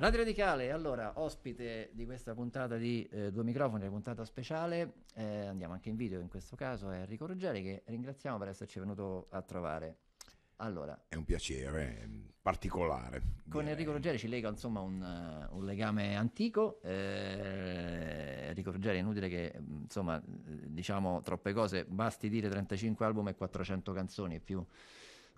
Radio Radicale, allora, ospite di questa puntata di eh, Due Microfoni, la puntata speciale, eh, andiamo anche in video in questo caso, è eh, Enrico Ruggeri che ringraziamo per esserci venuto a trovare. Allora, è un piacere eh, particolare. Con direi. Enrico Ruggeri ci lega insomma un, eh, un legame antico, eh, Enrico Ruggeri è inutile che mm, insomma diciamo troppe cose, basti dire 35 album e 400 canzoni e più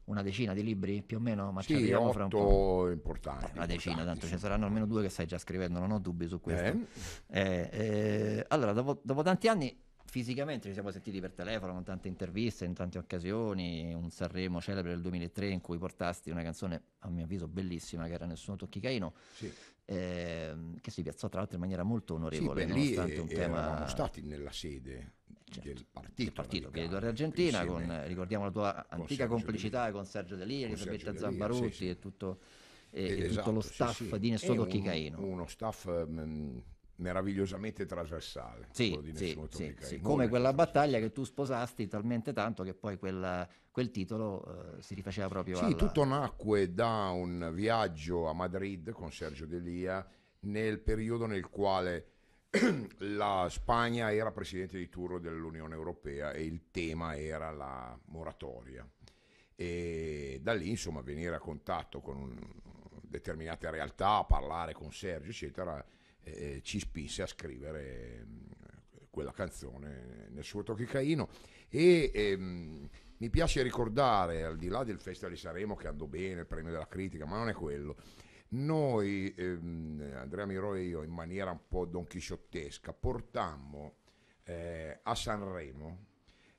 una decina di libri più o meno, ma sì, ci arriviamo fra un po'. importanti. Eh, una decina, tanto sì. ce ne saranno almeno due che stai già scrivendo, non ho dubbi su questo. Eh? eh. Eh, allora, dopo, dopo, tanti anni fisicamente ci siamo sentiti per telefono, con tante interviste, in tante occasioni, un Sanremo celebre del 2003 in cui portasti una canzone, a mio avviso, bellissima, che era Nessuno tocchi Caino. Sì ehm, che si piazzò tra l'altro in maniera molto onorevole, sì, beh, nonostante un eh, tema... Eravamo stati nella sede certo, del partito. Del partito che Gloria Argentina, con, eh, ricordiamo la tua antica complicità con Sergio Delia, Elisabetta Zambarutti sì, sì. e tutto... E, eh, e tutto lo esatto, staff sì, di Nessuno Chicaino. Uno staff mh, mm, meravigliosamente trasversale. Sì, sì, sì, sì. come quella battaglia che tu sposasti talmente tanto che poi quella, quel titolo eh, si rifaceva proprio sì, alla... tutto nacque da un viaggio a Madrid con Sergio Delia nel periodo nel quale la Spagna era presidente di turno dell'Unione Europea e il tema era la moratoria. E da lì, insomma, venire a contatto con determinate realtà, parlare con Sergio, eccetera, eh, ci spinse a scrivere mm, quella canzone nel suo tocchicaino e ehm, mi piace ricordare, al di là del Festival di Saremo che andò bene, il premio della critica, ma non è quello, noi, ehm, Andrea Miro e io, in maniera un po' donchisciottesca, portammo eh, a Sanremo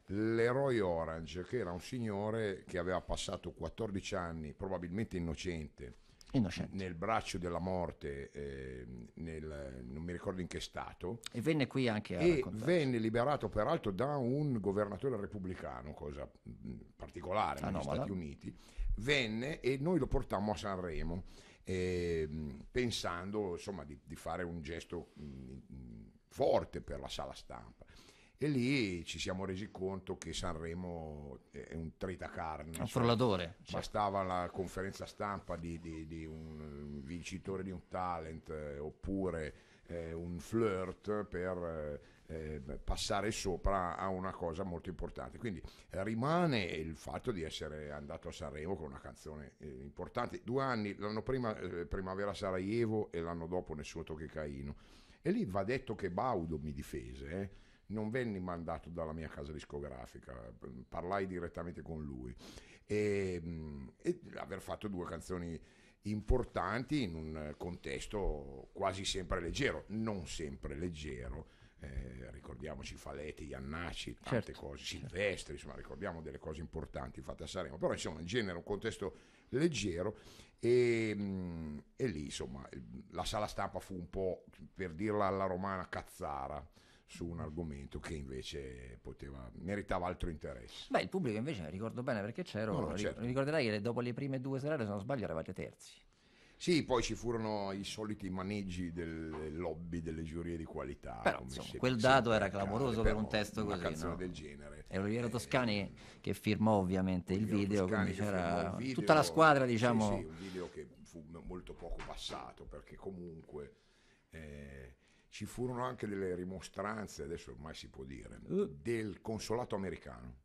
l'eroe Orange, che era un signore che aveva passato 14 anni, probabilmente innocente, Innocente. nel braccio della morte, eh, nel, non mi ricordo in che stato. E venne qui anche a E venne liberato peraltro da un governatore repubblicano, cosa mm, particolare ah, negli no, Stati no. Uniti. Venne e noi lo portammo a Sanremo, eh, pensando insomma, di, di, fare un gesto mh, mm, forte per la sala stampa e lì ci siamo resi conto che Sanremo è un tritacarne. Un frullatore. Cioè, bastava la conferenza stampa di, di, di, un vincitore di un talent eh, oppure eh, un flirt per eh, eh, passare sopra a una cosa molto importante. Quindi rimane il fatto di essere andato a Sanremo con una canzone eh, importante. Due anni, l'anno prima eh, Primavera Sarajevo e l'anno dopo Nessuno tocca Caino. E lì va detto che Baudo mi difese non venni mandato dalla mia casa discografica, mm, parlai direttamente con lui e, mm, e aver fatto due canzoni importanti in un contesto quasi sempre leggero, non sempre leggero, eh, ricordiamoci Faletti, Iannacci, tante certo. cose, certo. Silvestri, insomma ricordiamo delle cose importanti fatte a Saremo, però insomma in genere un contesto leggero e, mm, e lì insomma la sala stampa fu un po' per dirla alla romana cazzara su un argomento che invece poteva, meritava altro interesse. Beh, il pubblico invece, ricordo bene perché c'ero, no, no, certo. ricorderai che dopo le prime due serate, se non sbaglio, eravate terzi. Sì, poi ci furono i soliti maneggi del lobby delle giurie di qualità. Però, insomma, quel dato era clamoroso per un testo una così. Una canzone no? del genere. E Oliviero eh, Toscani eh, che firmò ovviamente il video, quindi c'era video, tutta la squadra, diciamo. Sì, sì, un video che fu molto poco passato perché comunque... Eh, ci furono anche delle rimostranze, adesso ormai si può dire, uh. del consolato americano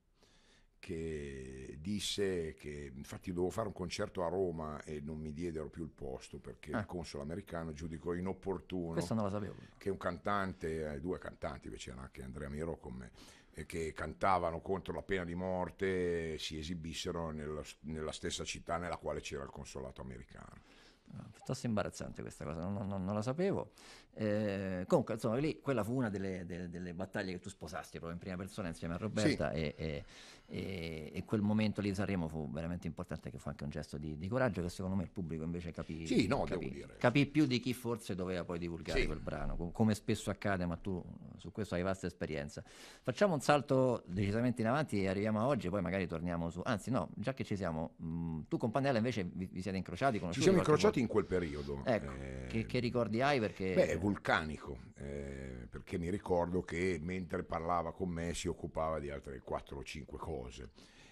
che disse che infatti dovevo fare un concerto a Roma e non mi diedero più il posto perché eh. il ah. console americano giudicò inopportuno non sapevo. che un cantante, eh, due cantanti invece era anche Andrea Miro con me, eh, che cantavano contro la pena di morte si esibissero nella, nella stessa città nella quale c'era il consolato americano. Ah, piuttosto imbarazzante questa cosa, non, non, non la sapevo. Eh, comunque, insomma, lì quella fu una delle, delle, delle, battaglie che tu sposasti proprio in prima persona insieme a Roberta sì. e, e, e, e, quel momento lì di Sanremo fu veramente importante, che fu anche un gesto di, di coraggio che secondo me il pubblico invece capì, sì, no, capì, capì più di chi forse doveva poi divulgare sì. quel brano, com- come spesso accade, ma tu su questo hai vasta esperienza. Facciamo un salto decisamente in avanti e arriviamo a oggi, poi magari torniamo su... Anzi no, già che ci siamo, mh, mm, tu con Pannella invece vi, vi siete incrociati? Ci siamo incrociati volta. in quel periodo. Ecco, eh... che, che, ricordi hai? Perché... Beh, vulcanico, eh, perché mi ricordo che mentre parlava con me si occupava di altre 4 o 5 cose.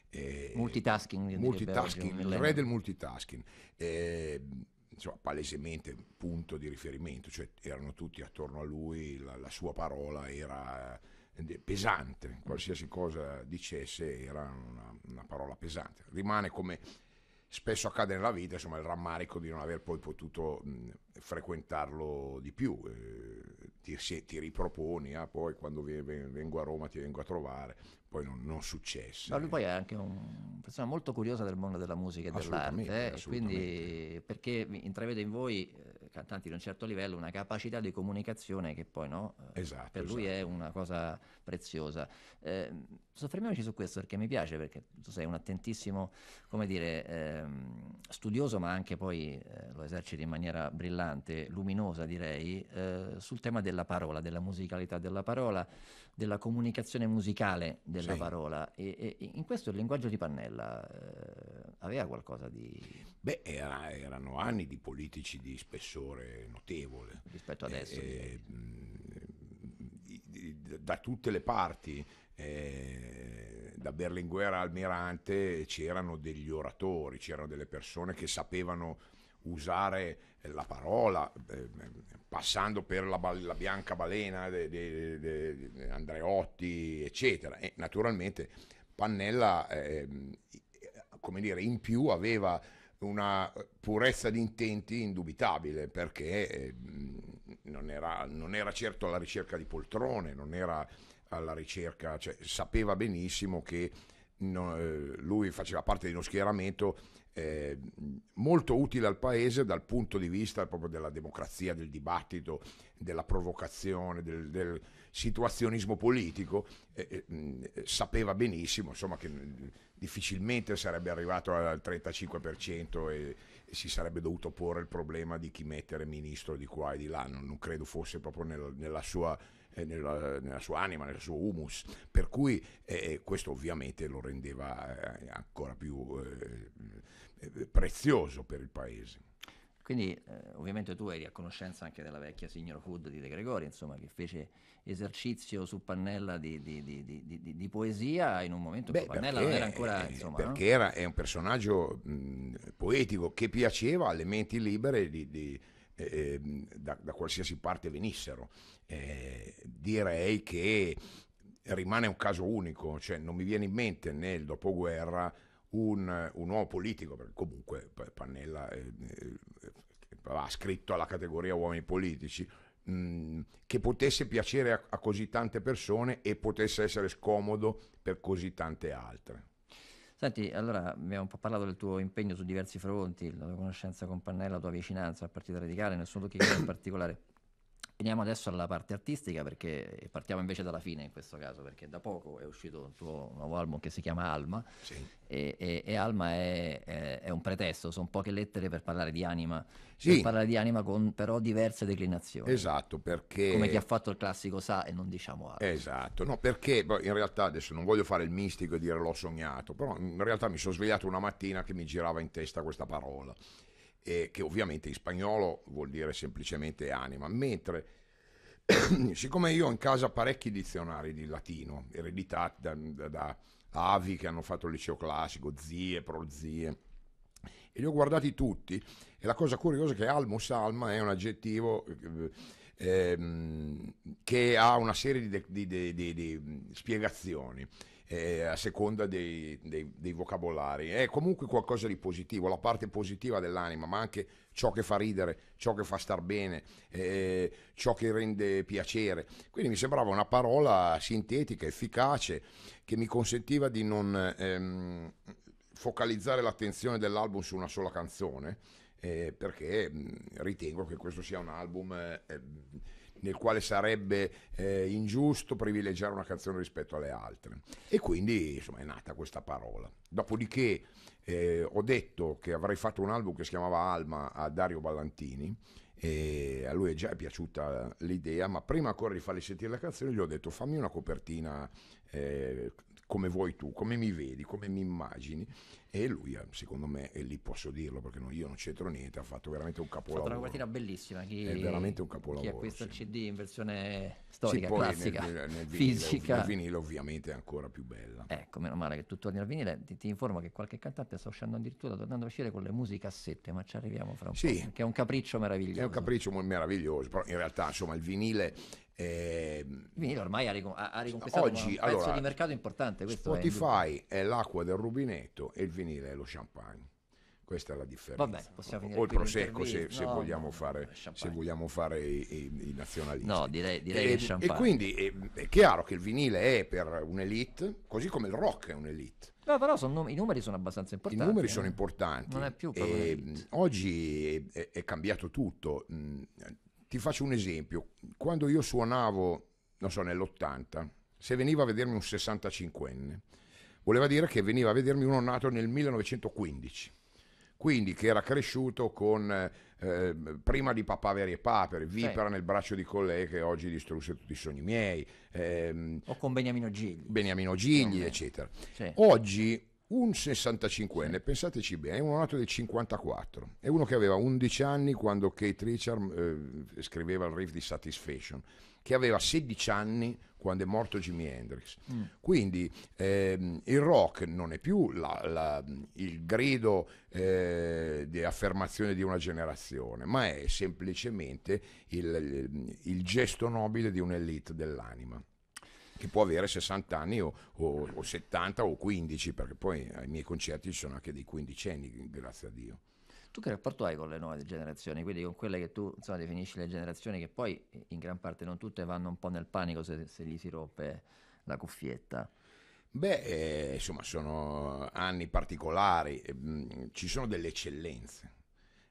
Eh, multitasking, multitasking il re del multitasking. Eh, insomma, palesemente punto di riferimento, cioè erano tutti attorno a lui, la, la sua parola era eh, pesante, qualsiasi cosa dicesse era una, una parola pesante. Rimane come spesso accade nella vita, insomma, il rammarico di non aver poi potuto mh, frequentarlo di più. Eh, ti, se, ti, riproponi, ah, poi quando vengo a Roma ti vengo a trovare, poi non, non successe. Ma lui poi è anche una persona molto curiosa del mondo della musica e dell'arte, eh, quindi perché intravede in voi eh, cantanti di un certo livello una capacità di comunicazione che poi no, eh, esatto, per lui esatto. è una cosa preziosa. Eh, soffermiamoci su questo perché mi piace, perché tu sei un attentissimo, come dire, ehm, studioso, ma anche poi eh, lo eserciti in maniera brillante, luminosa direi, eh, sul tema della parola, della musicalità della parola, della comunicazione musicale della sì. parola. E, e, in questo il linguaggio di Pannella eh, aveva qualcosa di... Beh, era, erano anni di politici di spessore notevole. Rispetto eh, adesso. Eh, eh, da tutte le parti, eh, da Berlinguer al Mirante, c'erano degli oratori, c'erano delle persone che sapevano usare la parola, eh, passando per la, la bianca balena di Andreotti, eccetera. E naturalmente Pannella eh, come dire, in più aveva una purezza di intenti indubitabile perché ehm, non era, non era, certo alla ricerca di poltrone, non era alla ricerca, cioè, sapeva benissimo che no, eh, lui faceva parte di uno schieramento eh, molto utile al paese dal punto di vista proprio della democrazia, del dibattito, della provocazione, del, del situazionismo politico, eh, eh, sapeva benissimo insomma, che difficilmente sarebbe arrivato al 35% e, e, si sarebbe dovuto porre il problema di chi mettere ministro di qua e di là, non, non credo fosse proprio nel, nella, sua, eh, nella, nella, sua, anima, nel suo humus, per cui eh, questo ovviamente lo rendeva eh, ancora più eh, eh, prezioso per il Paese. Quindi eh, ovviamente tu eri a conoscenza anche della vecchia signora Hood di De Gregori, insomma, che fece esercizio su Pannella di, di, di, di poesia in un momento in cui Pannella perché, non era ancora... Eh, insomma, perché no? era, è un personaggio mh, poetico che piaceva alle menti libere eh, ehm, da, da, qualsiasi parte venissero. Eh, direi che rimane un caso unico, cioè non mi viene in mente nel dopoguerra un, un uomo politico, perché comunque Pannella eh, eh, ha scritto alla categoria uomini politici, mh, mm, che potesse piacere a, a così tante persone e potesse essere scomodo per così tante altre. Senti, allora abbiamo un po' parlato del tuo impegno su diversi fronti, la tua conoscenza con Pannella, la tua vicinanza al Partito Radicale, nessuno suo chiede in particolare. Veniamo adesso alla parte artistica perché partiamo invece dalla fine in questo caso perché da poco è uscito un tuo nuovo album che si chiama Alma sì. e, e, e, Alma è, è, è, un pretesto, sono poche lettere per parlare di anima, sì. per parlare di anima con però diverse declinazioni. Esatto, perché... Come chi ha fatto il classico sa e non diciamo altro. Esatto, no perché boh, in realtà adesso non voglio fare il mistico e dire l'ho sognato, però in realtà mi sono svegliato una mattina che mi girava in testa questa parola eh, che ovviamente in spagnolo vuol dire semplicemente anima, mentre siccome io ho in casa parecchi dizionari di latino, ereditati da, da, da avi che hanno fatto il liceo classico, zie, prozie, e li ho guardati tutti, e la cosa curiosa è che almo salma è un aggettivo... Eh, ehm, che ha una serie di, di, di, di spiegazioni. Eh, a seconda dei, dei, dei, vocabolari. È comunque qualcosa di positivo, la parte positiva dell'anima, ma anche ciò che fa ridere, ciò che fa star bene, eh, ciò che rende piacere. Quindi mi sembrava una parola sintetica, efficace, che mi consentiva di non ehm, focalizzare l'attenzione dell'album su una sola canzone. Eh, perché ritengo che questo sia un album eh, nel quale sarebbe eh, ingiusto privilegiare una canzone rispetto alle altre. E quindi insomma è nata questa parola. Dopodiché eh, ho detto che avrei fatto un album che si chiamava Alma a Dario Ballantini e a lui è già piaciuta l'idea, ma prima ancora di fargli sentire la canzone gli ho detto fammi una copertina eh, come vuoi tu, come mi vedi, come mi immagini. E lui, eh, secondo me, e lì posso dirlo perché non, io non c'entro niente, ha fatto veramente un capolavoro. Ha fatto una quartiera bellissima. Chi, è veramente un capolavoro. Chi ha questo il CD in versione storica, sì, classica, nel, nel, nel fisica. Vinile, vinile ovviamente è ancora più bella. Ecco, meno male che tu torni al vinile. Ti, ti informo che qualche cantante sta uscendo addirittura, tornando a uscire con le musicassette, ma ci arriviamo fra un sì. po'. Che è un capriccio meraviglioso. È un capriccio meraviglioso, però in realtà insomma il vinile eh, Vinile ormai ha, ricon- ha riconquistato oggi, un pezzo allora, di mercato importante. Spotify è, è, l'acqua del rubinetto e il vinile è lo champagne. Questa è la differenza. Vabbè, possiamo finire o il prosecco se, se, no, vogliamo fare, se, vogliamo fare, i, i, i nazionalisti. No, direi, direi e, che champagne. E quindi è, è chiaro che il vinile è per un'elite, così come il rock è un'elite. No, però sono, i numeri sono abbastanza importanti. I numeri eh? sono importanti. Non è più proprio. Ehm, oggi è, è, cambiato tutto. Mm, ti faccio un esempio, quando io suonavo, non so, nell'80, se veniva a vedermi un 65enne, voleva dire che veniva a vedermi uno nato nel 1915, quindi che era cresciuto con, eh, prima di papaveri e papere, vipera sì. nel braccio di Collè che oggi distrusse tutti i sogni miei. Ehm, o con Beniamino Gigli. Beniamino Gigli, eccetera. Sì. Oggi un 65enne, pensateci bene, è uno nato del 54, è uno che aveva 11 anni quando Kate Richard eh, scriveva il riff di Satisfaction, che aveva 16 anni quando è morto Jimi Hendrix. Mm. Quindi ehm, il rock non è più la, la, il grido eh, di affermazione di una generazione, ma è semplicemente il, il, il gesto nobile di un'elite dell'anima che può avere 60 anni o, o, o 70 o 15, perché poi ai miei concerti ci sono anche dei quindicenni, grazie a Dio. Tu che rapporto hai con le nuove generazioni, quindi con quelle che tu insomma, definisci le generazioni che poi in gran parte non tutte vanno un po' nel panico se, se gli si rompe la cuffietta? Beh, eh, insomma, sono anni particolari, ehm, ci sono delle eccellenze.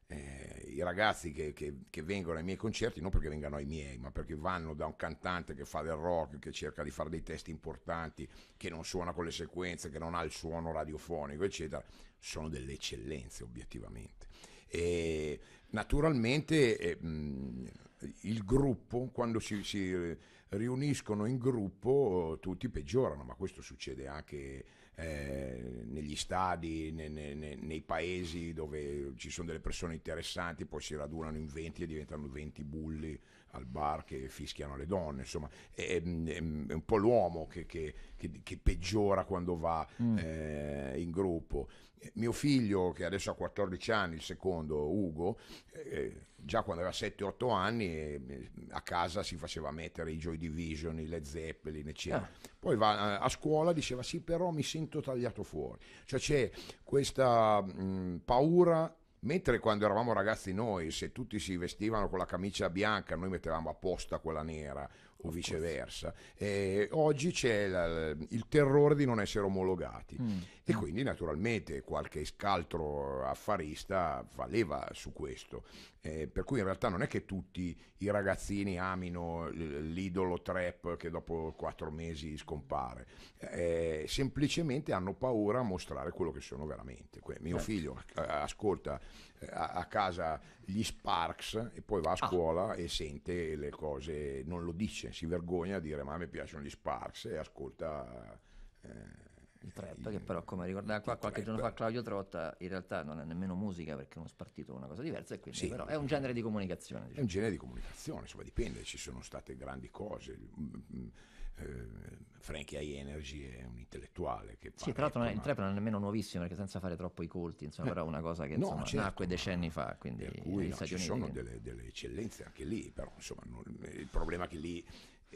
Eh, i ragazzi che, che, che, vengono ai miei concerti, non perché vengano ai miei, ma perché vanno da un cantante che fa del rock, che cerca di fare dei testi importanti, che non suona con le sequenze, che non ha il suono radiofonico, eccetera, sono delle eccellenze obiettivamente. E naturalmente eh, il gruppo, quando si, si riuniscono in gruppo, tutti peggiorano, ma questo succede anche eh, negli stadi, ne, ne, nei paesi dove ci sono delle persone interessanti, poi si radunano in 20 e diventano 20 bulli al bar che fischiano le donne, insomma, è, è, mm, è un po' l'uomo che, che, che, che peggiora quando va mm. eh, in gruppo. Eh, mio figlio, che adesso ha 14 anni, il secondo, Ugo, eh, già quando aveva 7-8 anni eh, a casa si faceva mettere i Joy Division, i Led Zeppelin, eccetera. Ah. Poi va a scuola e diceva sì, però mi sento tagliato fuori. Cioè c'è questa mh, mm, paura Mentre quando eravamo ragazzi noi, se tutti si vestivano con la camicia bianca, noi mettevamo apposta quella nera o viceversa. E oggi c'è il, il terrore di non essere omologati. Mm. E mm. quindi naturalmente qualche scaltro affarista valeva su questo. Eh, per cui in realtà non è che tutti i ragazzini amino l'idolo trap che dopo quattro mesi scompare, eh, semplicemente hanno paura a mostrare quello che sono veramente. Que- mio certo. figlio eh, ascolta eh, a, casa gli Sparks e poi va a ah. scuola ah. e sente le cose, non lo dice, si vergogna a dire ma a me piacciono gli Sparks e ascolta... Eh, il trap che però come ricordava qua qualche trap. giorno fa Claudio Trotta in realtà non è nemmeno musica perché è uno spartito è una cosa diversa e quindi sì. però è un genere di comunicazione diciamo. è un diciamo. genere di comunicazione insomma dipende ci sono state grandi cose mm, mm, eh, Frankie High Energy è un intellettuale che sì tra l'altro una... il trap non è nemmeno nuovissimo perché senza fare troppo i colti insomma eh. però è una cosa che insomma, certo, nacque decenni fa quindi per cui, no, ci sono delle, delle, eccellenze anche lì però insomma non, il problema è che lì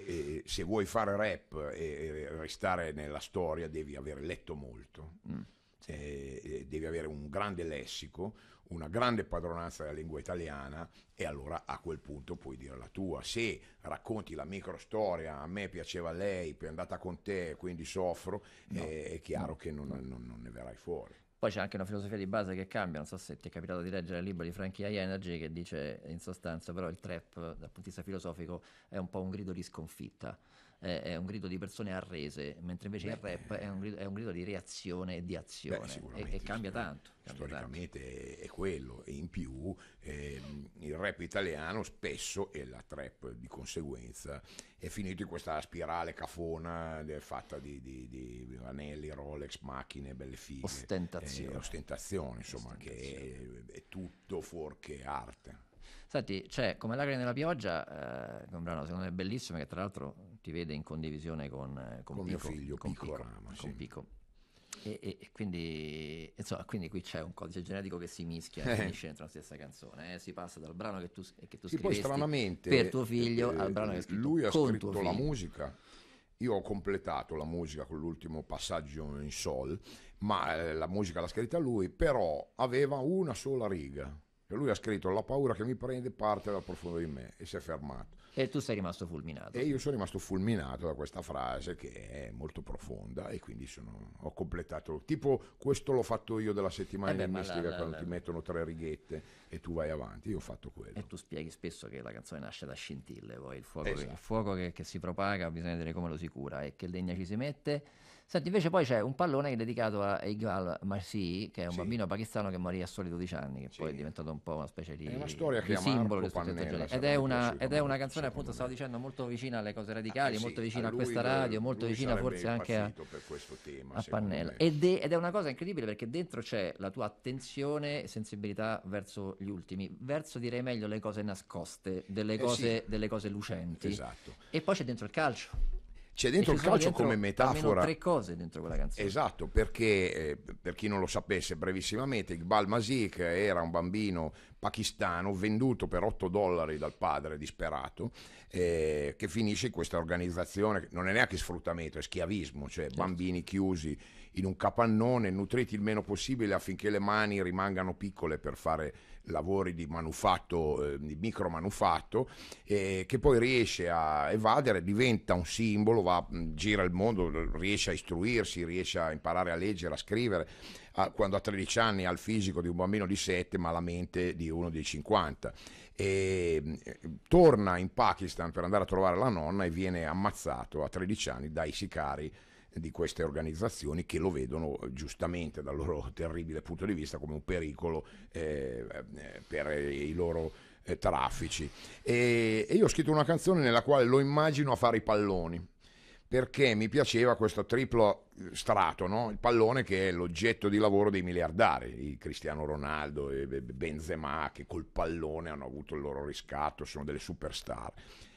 e se vuoi fare rap e restare nella storia devi avere letto molto, mm. eh, devi avere un grande lessico, una grande padronanza della lingua italiana e allora a quel punto puoi dire la tua. Se racconti la microstoria, a me piaceva lei, poi è andata con te, quindi soffro, no. eh, è chiaro no. che non, non, non ne verrai fuori. Poi c'è anche una filosofia di base che cambia, non so se ti è capitato di leggere il libro di Frankie I. Energy che dice in sostanza però il trap dal punto di vista filosofico è un po' un grido di sconfitta, è un grido di persone arrese, mentre invece Beh, il rap è un, grido, è un, grido, di reazione e di azione Beh, e, e, cambia tanto. Cambia storicamente tanto. è quello e in più eh, il rap italiano spesso e la trap di conseguenza è finito in questa spirale cafona eh, fatta di, di, di anelli, Rolex, macchine, belle fighe. Ostentazione. Eh, ostentazione, insomma, ostentazione. che è, è tutto fuorché arte. Senti, c'è Come l'agri nella pioggia, eh, un brano secondo me bellissimo che tra l'altro ti vede in condivisione con, eh, con, con Pico, mio figlio con Pico, Pico, Rama, con sì. Pico. E, e, e quindi, insomma, quindi qui c'è un codice genetico che si mischia e eh. finisce dentro la stessa canzone. Eh? Si passa dal brano che tu, che tu sì, per tuo figlio eh, al brano che scrivi Lui ha scritto la musica. Io ho completato la musica con l'ultimo passaggio in sol, ma eh, la musica l'ha scritta lui, però aveva una sola riga e lui ha scritto la paura che mi prende parte dal profondo di me e si è fermato. E tu sei rimasto fulminato. E io sono rimasto fulminato da questa frase che è molto profonda e quindi sono, ho completato. Tipo questo l'ho fatto io della settimana eh beh, enigmistica la, la, quando la, ti mettono tre righette e tu vai avanti, io ho fatto quello. E tu spieghi spesso che la canzone nasce da scintille, poi il fuoco, esatto. che, il fuoco che, che si propaga bisogna vedere come lo si cura e che legna ci si mette Senti, invece poi c'è un pallone dedicato a Iqbal Marsi, che è un sì. bambino pakistano che morì a soli 12 anni, che sì. poi è diventato un po' una specie di, è una storia che simbolo di Pannella, ed, è una, ed è una canzone, appunto, stavo dicendo, molto vicina alle cose ah, radicali, eh, molto vicina a, a questa radio, molto vicina forse anche a, tema, a Pannella. Ed è, ed è una cosa incredibile perché dentro c'è la tua attenzione e sensibilità verso gli ultimi, verso direi meglio le cose nascoste, delle, eh sì. delle cose lucenti. Esatto. E poi c'è dentro il calcio. C'è dentro il calcio dentro come metafora. tre cose dentro quella canzone. Esatto, perché eh, per chi non lo sapesse brevissimamente, Iqbal Masik era un bambino pakistano venduto per 8 dollari dal padre disperato eh, che finisce in questa organizzazione, non è neanche sfruttamento, è schiavismo, cioè certo. bambini chiusi in un capannone, nutriti il meno possibile affinché le mani rimangano piccole per fare lavori di manufatto, eh, di micromanufatto, eh, che poi riesce a evadere, diventa un simbolo, va, mm, gira il mondo, riesce a istruirsi, riesce a imparare a leggere, a scrivere, a, quando ha 13 anni ha il fisico di un bambino di 7 ma la mente di uno di 50. E, mm, torna in Pakistan per andare a trovare la nonna e viene ammazzato a 13 anni dai sicari di queste organizzazioni che lo vedono giustamente dal loro terribile punto di vista come un pericolo eh, eh, per i loro eh, traffici. E, e io ho scritto una canzone nella quale lo immagino a fare i palloni perché mi piaceva questo triplo strato, no? il pallone che è l'oggetto di lavoro dei miliardari, Cristiano Ronaldo e Benzema che col pallone hanno avuto il loro riscatto, sono delle superstar.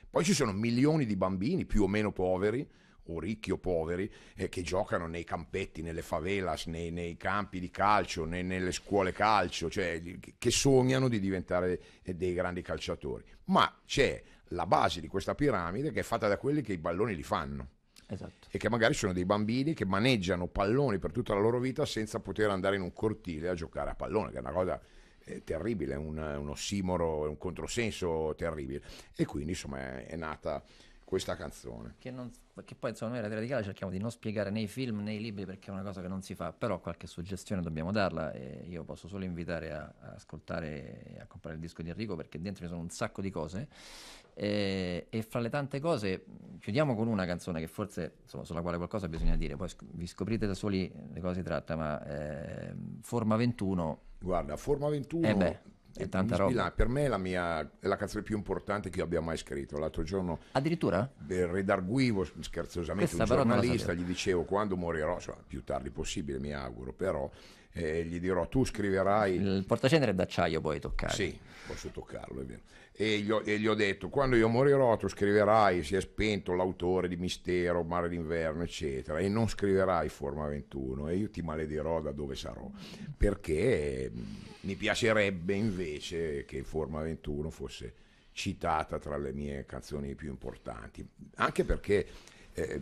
Poi ci sono milioni di bambini più o meno poveri o ricchi o poveri, eh, che giocano nei campetti, nelle favelas, nei, nei campi di calcio, nei, nelle scuole calcio, cioè che sognano di diventare eh, dei grandi calciatori. Ma c'è la base di questa piramide che è fatta da quelli che i balloni li fanno. Esatto. E che magari sono dei bambini che maneggiano palloni per tutta la loro vita senza poter andare in un cortile a giocare a pallone, che è una cosa eh, terribile, un, un ossimoro, un controsenso terribile. E quindi insomma è, è nata questa canzone. Che, non, che poi insomma noi Radio Radicale cerchiamo di non spiegare nei film, nei libri perché è una cosa che non si fa, però qualche suggestione dobbiamo darla e io posso solo invitare a, a ascoltare e a comprare il disco di Enrico perché dentro ci sono un sacco di cose e, e, fra le tante cose chiudiamo con una canzone che forse insomma, sulla quale qualcosa bisogna dire, poi sc- vi scoprite da soli di cosa si tratta, ma eh, Forma 21... Guarda, Forma 21... Eh beh, è tanta roba. Per me è la, mia, è la canzone più importante che io abbia mai scritto. L'altro giorno addirittura redarguivo scherzosamente Questa un giornalista, gli dicevo quando morirò, cioè, più tardi possibile mi auguro, però eh, gli dirò tu scriverai... Il portacendere d'acciaio puoi toccare. Sì, posso toccarlo, è vero e gli, ho, e gli ho detto quando io morirò tu scriverai si è spento l'autore di Mistero, Mare d'inverno eccetera e non scriverai Forma 21 e io ti maledirò da dove sarò perché mm, mi piacerebbe invece che Forma 21 fosse citata tra le mie canzoni più importanti anche perché eh,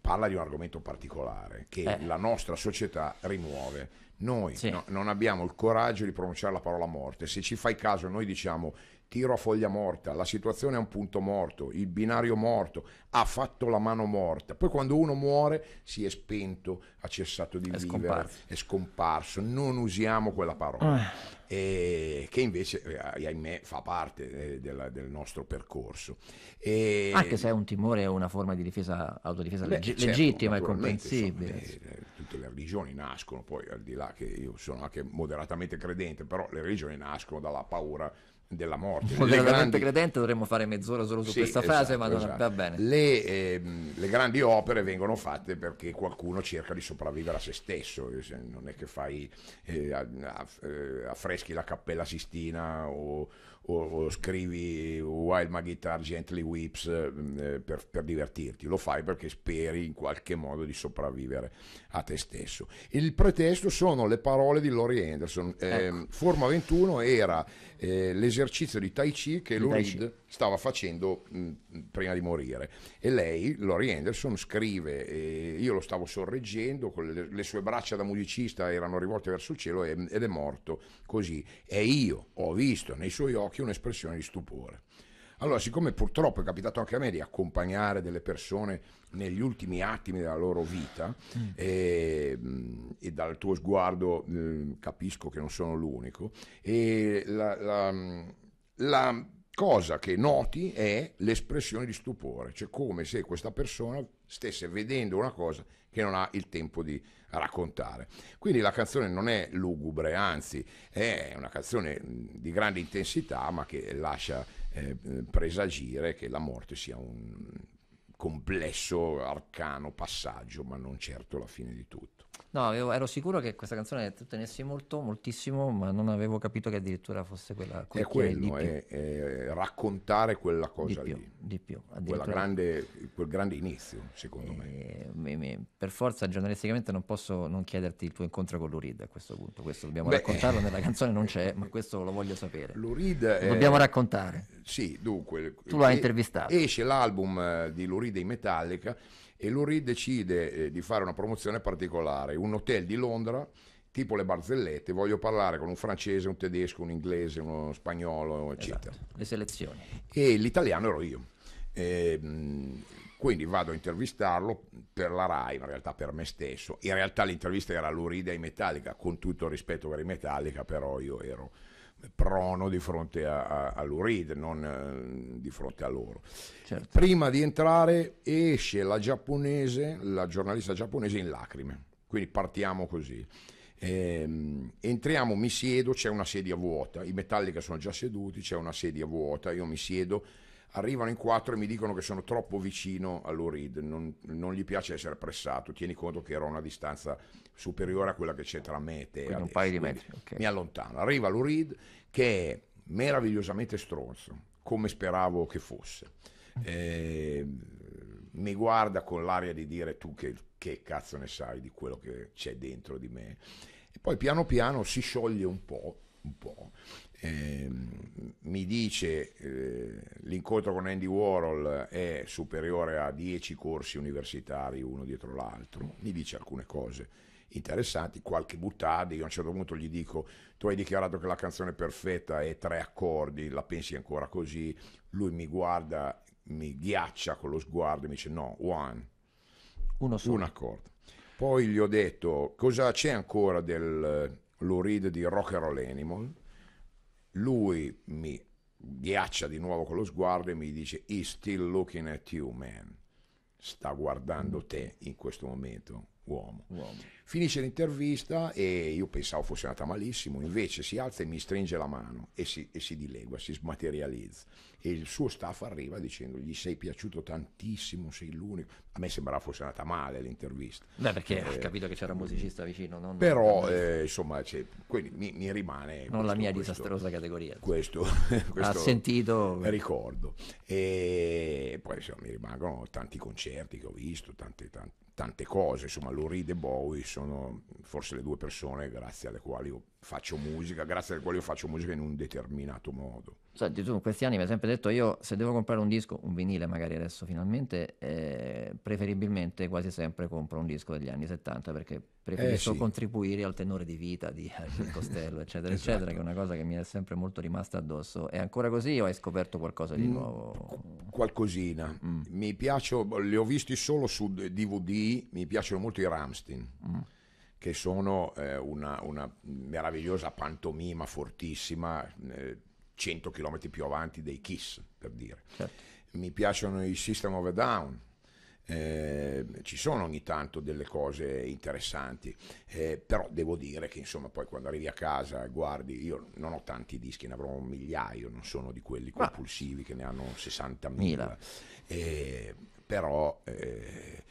parla di un argomento particolare che eh. la nostra società rimuove noi sì. no, non abbiamo il coraggio di pronunciare la parola morte se ci fai caso noi diciamo tiro a foglia morta, la situazione è un punto morto, il binario morto, ha fatto la mano morta. Poi quando uno muore si è spento, ha cessato di è vivere, scomparso. è scomparso, non usiamo quella parola, eh. che invece, eh, eh, ahimè, fa parte eh, della, del nostro percorso. E... Anche se è un timore, è una forma di difesa, autodifesa Beh, leg- certo, legittima e comprensibile. Insomma, tutte le religioni nascono, poi al di là che io sono anche moderatamente credente, però le religioni nascono dalla paura della morte. Moderatamente grandi... credente dovremmo fare mezz'ora solo su sì, questa esatto, frase, ma non esatto. va bene. Le, eh, le, grandi opere vengono fatte perché qualcuno cerca di sopravvivere a se stesso, non è che fai eh, eh, affreschi la cappella Sistina o, o, o scrivi Wild My Guitar Gently Whips mm, eh, per, per divertirti, lo fai perché speri in qualche modo di sopravvivere a te stesso. Il pretesto sono le parole di Lori Anderson. Eh, ecco. Ehm, Forma 21 era eh, l'esercizio di Tai Chi che Lurid stava facendo mh, mm, prima di morire. E lei, Lori Anderson, scrive, eh, io lo stavo sorreggendo, le, le, sue braccia da musicista erano rivolte verso il cielo ed è morto così. E io ho visto nei suoi occhi un'espressione di stupore. Allora, siccome purtroppo è capitato anche a me di accompagnare delle persone negli ultimi attimi della loro vita mm. e, ehm, e, dal tuo sguardo ehm, capisco che non sono l'unico, e la, la, la cosa che noti è l'espressione di stupore, cioè come se questa persona stesse vedendo una cosa che non ha il tempo di raccontare. Quindi la canzone non è lugubre, anzi è una canzone mm, di grande intensità ma che lascia eh, presagire che la morte sia un complesso, arcano passaggio, ma non certo la fine di tutto. No, avevo, ero sicuro che questa canzone tu tenessi molto, moltissimo, ma non avevo capito che addirittura fosse quella. È quello, è, è, raccontare quella cosa di più, lì. Di più, grande, quel grande inizio, secondo e, eh, me. me. Per forza, giornalisticamente non posso non chiederti il tuo incontro con Lurid a questo punto. Questo dobbiamo Beh, raccontarlo, nella canzone non c'è, ma questo lo voglio sapere. Lurid lo è... dobbiamo raccontare. Sì, dunque. Tu l'hai intervistato. Esce l'album eh, di Lurid in Metallica e Lurie decide eh, di fare una promozione particolare, un hotel di Londra tipo le barzellette, voglio parlare con un francese, un tedesco, un inglese, uno spagnolo, eccetera. Esatto, le selezioni. E l'italiano ero io. E, ehm, quindi vado a intervistarlo per la RAI, in realtà per me stesso. In realtà l'intervista era l'Urida in Metallica, con tutto il rispetto per i Metallica, però io ero prono di fronte a, a, all'Urid, non eh, di fronte a loro. Certo. Prima di entrare esce la giapponese, la giornalista giapponese in lacrime, quindi partiamo così. Eh, entriamo, mi siedo, c'è una sedia vuota, i metalli che sono già seduti, c'è una sedia vuota, io mi siedo, arrivano in quattro e mi dicono che sono troppo vicino all'Urid, non, non gli piace essere pressato, tieni conto che ero a una distanza superiore a quella che c'è tra me e te. un paio di metri. Okay. Mi allontano. Arriva l'Urid che è meravigliosamente stronzo, come speravo che fosse. Eh, mi guarda con l'aria di dire tu che, che cazzo ne sai di quello che c'è dentro di me. E poi piano piano si scioglie un po' po'. Eh, mi dice eh, l'incontro con Andy Warhol è superiore a 10 corsi universitari uno dietro l'altro, mi dice alcune cose interessanti, qualche buttade, io a un certo punto gli dico tu hai dichiarato che la canzone perfetta è tre accordi, la pensi ancora così, lui mi guarda, mi ghiaccia con lo sguardo e mi dice no, one, Uno solo. un accordo. Poi gli ho detto cosa c'è ancora del l'uride di Rock and Roll Animal, lui mi ghiaccia di nuovo con lo sguardo e mi dice He's still looking at you man, sta guardando te in questo momento, uomo. uomo. Finisce l'intervista e io pensavo fosse andata malissimo, invece si alza e mi stringe la mano e si, e si dilegua, si smaterializza. E il suo staff arriva dicendo gli sei piaciuto tantissimo, sei l'unico. A me sembrava fosse andata male l'intervista. Beh, perché eh, ho capito che c'era un musicista vicino. Non, però, Eh, insomma, cioè, quindi mi, mi rimane... Non questo, la mia questo, disastrosa categoria. Questo, questo ha sentito... Ricordo. E poi insomma, mi rimangono tanti concerti che ho visto, tante, tante, tante cose, insomma, de Bowie, sono forse le due persone grazie alle quali ho faccio musica, grazie al quale io faccio musica in un determinato modo. Senti, tu in questi anni mi hai sempre detto io se devo comprare un disco, un vinile magari adesso finalmente, eh, preferibilmente quasi sempre compro un disco degli anni 70 perché preferisco eh, sì. contribuire al tenore di vita di Alfred Costello, eccetera, esatto. eccetera, che è una cosa che mi è sempre molto rimasta addosso. È ancora così o hai scoperto qualcosa di mm, nuovo? Mm, qualcosina. Mm. Mi piaccio, li ho visti solo su DVD, mi piacciono molto i Ramstein. Mm che sono eh, una, una, meravigliosa pantomima fortissima, eh, 100 km più avanti dei Kiss, per dire. Certo. Mi piacciono i System of a Down, eh, ci sono ogni tanto delle cose interessanti, eh, però devo dire che insomma poi quando arrivi a casa guardi, io non ho tanti dischi, ne avrò un migliaio, non sono di quelli compulsivi ah. che ne hanno 60.000, eh, però eh,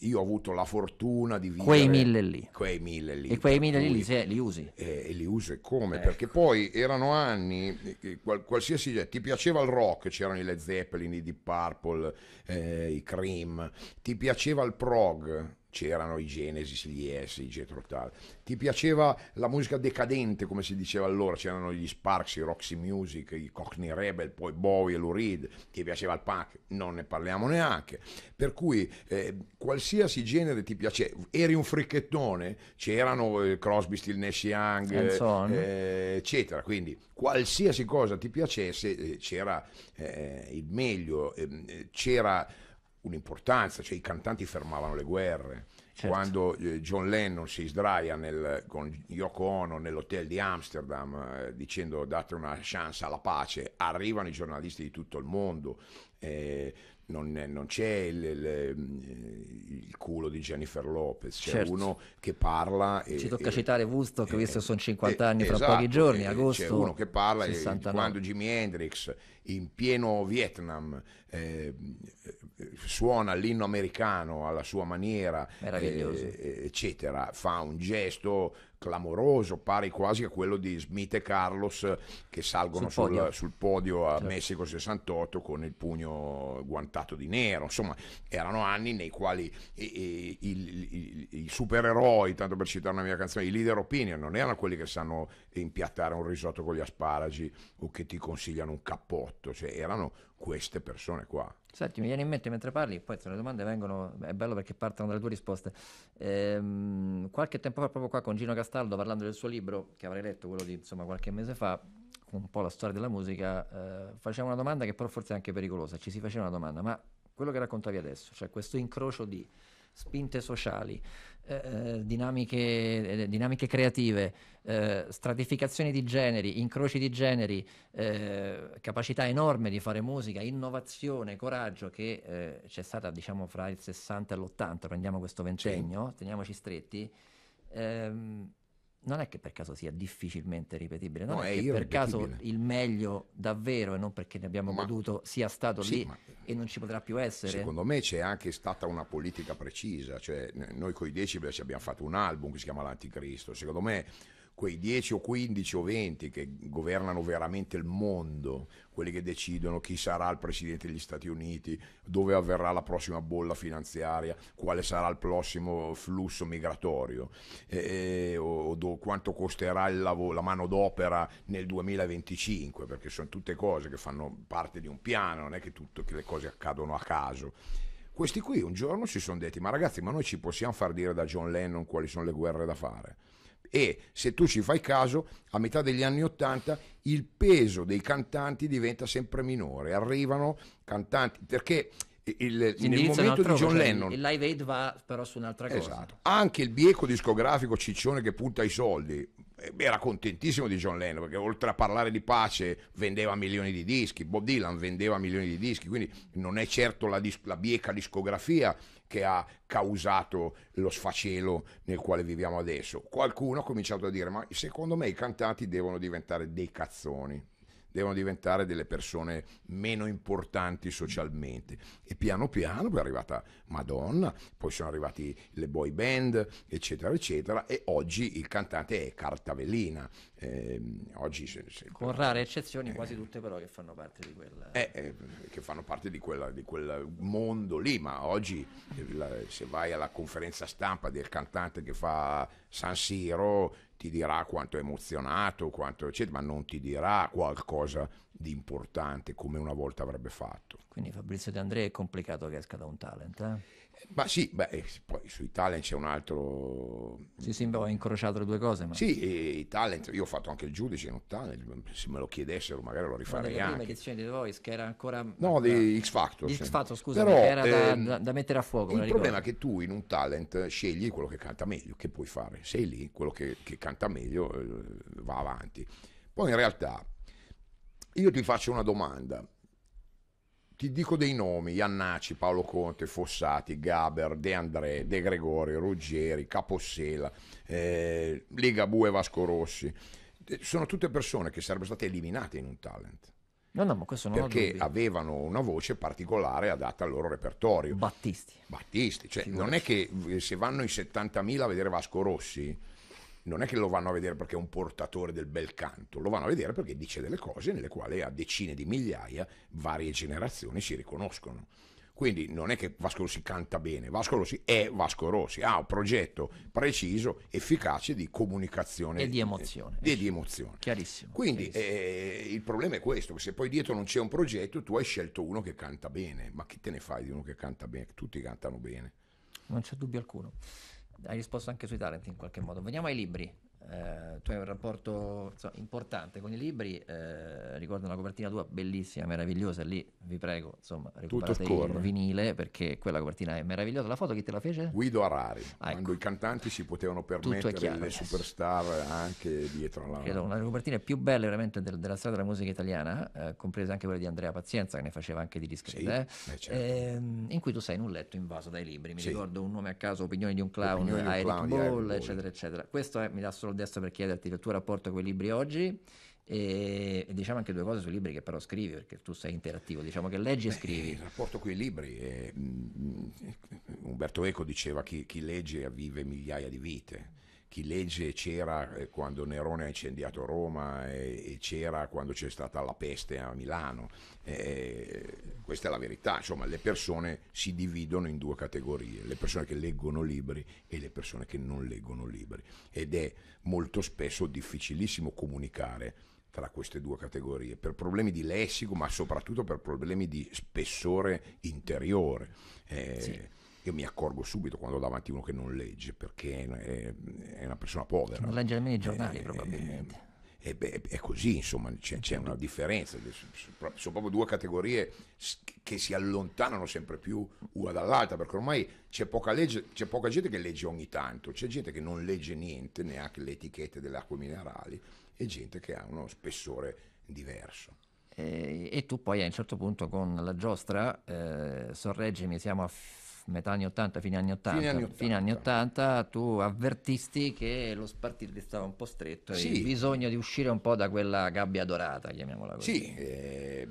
io ho avuto la fortuna di vivere quei mille lì, quei mille lì e quei mille cui, lì se li usi eh, e li uso come ecco. perché poi erano anni eh, qual, qualsiasi ti piaceva il rock c'erano i Led Zeppelin i Deep Purple eh, i Cream ti piaceva il prog c'erano i Genesis, gli S, i Jetro Tal. Ti piaceva la musica decadente, come si diceva allora? C'erano gli Sparks, i Roxy Music, i Cockney Rebel, poi Bowie e Lou Reed. Ti piaceva il punk? Non ne parliamo neanche. Per cui eh, qualsiasi genere ti piaceva, eri un fricchettone, c'erano eh, Crosby, Still Nash Young, so eh, eccetera. Quindi qualsiasi cosa ti piacesse eh, c'era eh, il meglio, ehm, c'era un'importanza, cioè i cantanti fermavano le guerre. Certo. Quando eh, John Lennon si sdraia nel, con Yoko Ono nell'hotel di Amsterdam eh, dicendo date una chance alla pace, arrivano i giornalisti di tutto il mondo, eh, non, non, c'è il, il, eh, il, culo di Jennifer Lopez, c'è certo. uno che parla. E, Ci tocca e, citare Woodstock, visto sono 50 anni fra esatto, pochi giorni, agosto. C'è uno che parla eh, e, quando Jimi Hendrix in pieno Vietnam eh, suona l'inno americano alla sua maniera, eh, eh, eccetera, fa un gesto clamoroso, pari quasi a quello di Smith e Carlos che salgono sul, sul podio, sul podio a certo. Messico 68 con il pugno guantato di nero. Insomma, erano anni nei quali i, i, i, i supereroi, tanto per citare una mia canzone, i leader opinion non erano quelli che sanno impiattare un risotto con gli asparagi o che ti consigliano un cappotto, cioè erano queste persone qua. Senti, mi viene in mente mentre parli, poi le domande vengono, è bello perché partono dalle tue risposte. Ehm, qualche tempo fa, proprio qua con Gino Castaldo, parlando del suo libro, che avrei letto, quello di insomma qualche mese fa, con un po' la storia della musica, eh, facciamo una domanda che però forse è anche pericolosa, ci si faceva una domanda, ma quello che raccontavi adesso, cioè questo incrocio di spinte sociali, eh, eh, dinamiche, eh, dinamiche, creative, eh, stratificazioni di generi, incroci di generi, eh, capacità enorme di fare musica, innovazione, coraggio che eh, c'è stata diciamo fra il 60 e l'80, prendiamo questo ventennio, sì. teniamoci stretti. Eh, non è che per caso sia difficilmente ripetibile, non no, è, è che per caso il meglio davvero e non perché ne abbiamo ma, goduto sia stato sì, lì e non ci potrà più essere. Secondo me c'è anche stata una politica precisa, cioè noi con i Decibel abbiamo fatto un album che si chiama L'Anticristo, secondo me quei 10 o 15 o 20 che governano veramente il mondo, quelli che decidono chi sarà il presidente degli Stati Uniti, dove avverrà la prossima bolla finanziaria, quale sarà il prossimo flusso migratorio, eh, o, o, quanto costerà lav- la d'opera nel 2025, perché sono tutte cose che fanno parte di un piano, non è che tutte le cose accadono a caso. Questi qui un giorno si sono detti, ma ragazzi, ma noi ci possiamo far dire da John Lennon quali sono le guerre da fare? e se tu ci fai caso a metà degli anni 80 il peso dei cantanti diventa sempre minore arrivano cantanti perché il, il nel momento di John cosa, Lennon il live aid va però su un'altra cosa esatto. anche il bieco discografico ciccione che punta i soldi eh, era contentissimo di John Lennon perché oltre a parlare di pace vendeva milioni di dischi, Bob Dylan vendeva milioni di dischi, quindi non è certo la, dis- la bieca discografia che ha causato lo sfacelo nel quale viviamo adesso. Qualcuno ha cominciato a dire ma secondo me i cantanti devono diventare dei cazzoni devono diventare delle persone meno importanti socialmente. E piano piano poi è arrivata Madonna, poi sono arrivati le boy band, eccetera, eccetera, e oggi il cantante è Cartavellina. Eh, oggi se, se, Con rare eccezioni, eh, quasi tutte però che fanno parte di quella... Eh, eh, che fanno parte di, quella, di, quel mondo lì, ma oggi se vai alla conferenza stampa del cantante che fa San Siro ti dirà quanto è emozionato, quanto, eccetera, ma non ti dirà qualcosa di importante come una volta avrebbe fatto. Quindi Fabrizio De André è complicato che esca da un talent. Eh? Ma sì, beh, eh, poi sui talent c'è un altro... Sì, sì, ho incrociato le due cose. Ma... Sì, i talent, io ho fatto anche il giudice in un talent, se me lo chiedessero magari lo rifarei Una anche. prima edizione The Voice che era ancora... No, di X Factor. X Factor, scusa, Però, era ehm, da, da, mettere a fuoco. Il problema è che tu in un talent scegli quello che canta meglio, che puoi fare. Sei lì, quello che, che canta meglio eh, va avanti. Poi in realtà io ti faccio una domanda ti dico dei nomi, Iannaci, Paolo Conte, Fossati, Gaber, De André, De Gregori, Ruggeri, Capossela, eh, Ligabue Vasco Rossi. Eh, sono tutte persone che sarebbero state eliminate in un talent. No, no, ma questo non perché avevano una voce particolare adatta al loro repertorio. Battisti. Battisti, cioè non è che eh, se vanno i 70.000 a vedere Vasco Rossi, non è che lo vanno a vedere perché è un portatore del bel canto, lo vanno a vedere perché dice delle cose nelle quali a decine di migliaia varie generazioni si riconoscono. Quindi non è che Vasco Rossi canta bene, Vasco Rossi è Vasco Rossi, ha un progetto preciso, efficace di comunicazione e di emozione. E eh, di emozione. Chiarissimo. Quindi chiarissimo. Eh, il problema è questo, se poi dietro non c'è un progetto, tu hai scelto uno che canta bene, ma che te ne fai di uno che canta bene? Tutti cantano bene. Non c'è dubbio alcuno hai risposto anche sui talent in qualche modo. Veniamo ai libri. Eh, tu hai un rapporto insomma, importante con i libri, eh, ricordo una copertina tua bellissima, meravigliosa, lì vi prego, insomma, recuperate il vinile perché quella copertina è meravigliosa. La foto chi te la fece? Guido Arari, ah, ecco. i cantanti si potevano permettere chiaro, le superstar yes. anche dietro la... Credo una delle copertine più belle veramente del, della storia della musica italiana, eh, compresa anche quelle di Andrea Pazienza che ne faceva anche di discrete, sì, certo. Ehm, in cui tu sei in un letto invaso dai libri, mi sì. ricordo un nome a caso, Opinioni di un clown, Opinioni Eric Ball, eccetera, eccetera. Questo è, mi dà solo solo adesso per chiederti il tuo rapporto con i libri oggi e, e, diciamo anche due cose sui libri che però scrivi perché tu sei interattivo, diciamo che leggi e scrivi. Beh, il rapporto con i libri, è, um, Umberto Eco diceva che chi legge vive migliaia di vite chi legge c'era eh, quando Nerone ha incendiato Roma eh, e, c'era quando c'è stata la peste a Milano. E eh, questa è la verità, insomma le persone si dividono in due categorie, le persone che leggono libri e le persone che non leggono libri ed è molto spesso difficilissimo comunicare tra queste due categorie, per problemi di lessico, ma soprattutto per problemi di spessore interiore. Eh, sì. Io mi accorgo subito quando ho davanti uno che non legge, perché è, è una persona povera. Non legge nemmeno i giornali, eh, probabilmente. Eh, eh beh, è così, insomma, c'è, c'è una differenza. Sono proprio due categorie che si allontanano sempre più una dall'altra, perché ormai c'è poca, legge, c'è poca gente che legge ogni tanto, c'è gente che non legge niente, neanche le etichette delle acque minerali, e gente che ha uno spessore diverso eh, e tu poi a un certo punto con la giostra, eh, sorreggimi, siamo a metà anni 80, fine anni 80, fine anni 80, fine anni 80 tu avvertisti che lo spartito stava un po' stretto sì. e bisogno di uscire un po' da quella gabbia dorata, chiamiamola così. Sì, eh,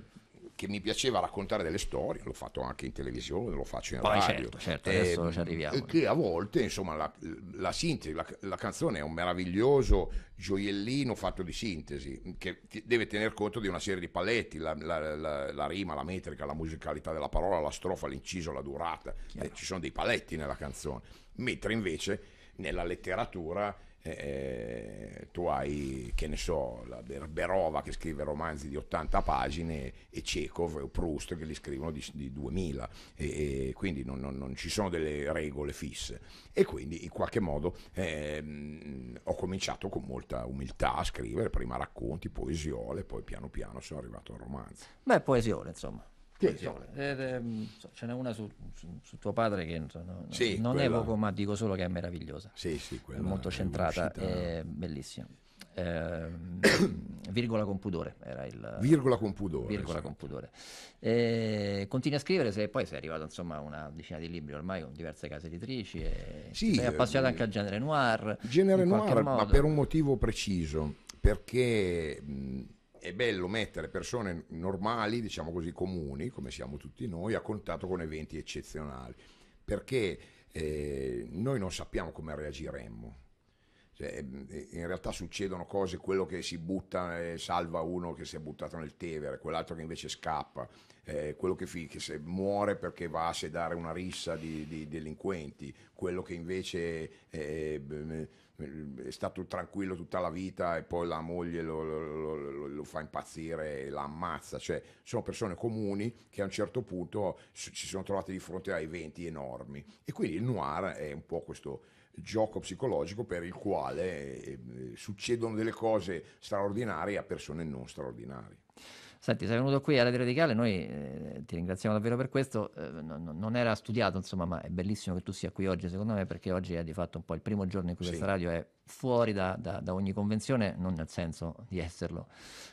che mi piaceva raccontare delle storie, l'ho fatto anche in televisione, lo faccio in Poi, radio. Certo, certo, adesso eh, ci arriviamo. Ehm, che a volte, insomma, la, la sintesi, la, la, canzone è un meraviglioso gioiellino fatto di sintesi, che deve tener conto di una serie di paletti, la, la rima, la metrica, la musicalità della parola, la strofa, l'inciso, la durata. Eh, ci sono dei paletti nella canzone, mentre invece nella letteratura eh, eh, tu hai, che ne so, la Berberova che scrive romanzi di 80 pagine e Chekhov o Proust che li scrivono di, di 2000, e, e quindi non, non, non, ci sono delle regole fisse. E quindi in qualche modo ehm, ho cominciato con molta umiltà a scrivere, prima racconti, poesiole, poi piano piano sono arrivato al romanzo. Beh, poesiole insomma. Sì, so, eh, eh mm, so, ce n'è una su, su, su, tuo padre che no, no, sì, non quella... evoco, ma dico solo che è meravigliosa. Sì, sì, è molto centrata, è, è bellissima. Eh, virgola con pudore era il virgola con pudore, virgola esatto. con pudore. Eh, continui a scrivere se poi sei arrivato insomma a una decina di libri ormai con diverse case editrici e sì, sei eh, appassionato eh, anche al genere noir genere noir ma per un motivo preciso perché mh, mm, è bello mettere persone normali, diciamo così, comuni, come siamo tutti noi, a contatto con eventi eccezionali, perché eh, noi non sappiamo come reagiremmo. Cioè, ehm, in realtà succedono cose, quello che si butta eh, salva uno che si è buttato nel Tevere, quell'altro che invece scappa, eh, quello che, fi- che se muore perché va a sedare una rissa di, di delinquenti, quello che invece... Eh, è stato tranquillo tutta la vita e poi la moglie lo, lo, lo, lo, fa impazzire e la ammazza. Cioè, sono persone comuni che a un certo punto si sono trovate di fronte a eventi enormi. E quindi il noir è un po' questo gioco psicologico per il quale eh, succedono delle cose straordinarie a persone non straordinarie. Senti, sei venuto qui a Radio Radicale, noi eh, ti ringraziamo davvero per questo, eh, no, non era studiato insomma, ma è bellissimo che tu sia qui oggi secondo me perché oggi è di fatto un po' il primo giorno in cui sì. questa radio è fuori da, da, da, ogni convenzione, non nel senso di esserlo,